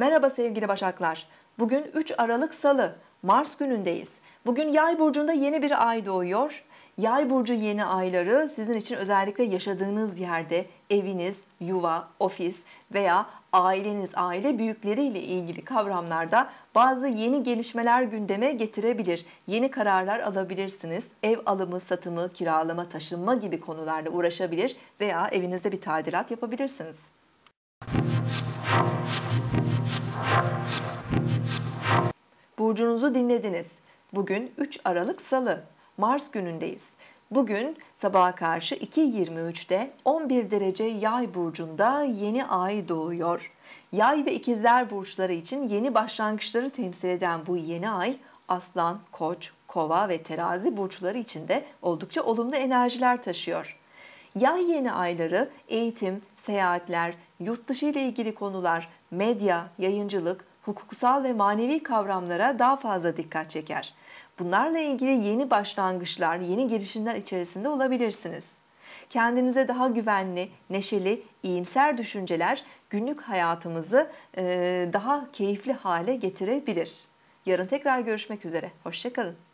Merhaba sevgili Başaklar. Bugün 3 Aralık Salı, Mars günündeyiz. Bugün Yay burcunda yeni bir ay doğuyor. Yay burcu yeni ayları sizin için özellikle yaşadığınız yerde eviniz, yuva, ofis veya aileniz, aile büyükleriyle ilgili kavramlarda bazı yeni gelişmeler gündeme getirebilir. Yeni kararlar alabilirsiniz. Ev alımı, satımı, kiralama, taşınma gibi konularda uğraşabilir veya evinizde bir tadilat yapabilirsiniz. Burcunuzu dinlediniz. Bugün 3 Aralık Salı. Mars günündeyiz. Bugün sabaha karşı 2.23'te 11 derece yay burcunda yeni ay doğuyor. Yay ve ikizler burçları için yeni başlangıçları temsil eden bu yeni ay aslan, koç, kova ve terazi burçları için de oldukça olumlu enerjiler taşıyor. Yay yeni ayları eğitim, seyahatler, yurt dışı ile ilgili konular, medya, yayıncılık, hukuksal ve manevi kavramlara daha fazla dikkat çeker. Bunlarla ilgili yeni başlangıçlar, yeni girişimler içerisinde olabilirsiniz. Kendinize daha güvenli, neşeli, iyimser düşünceler günlük hayatımızı daha keyifli hale getirebilir. Yarın tekrar görüşmek üzere. Hoşçakalın.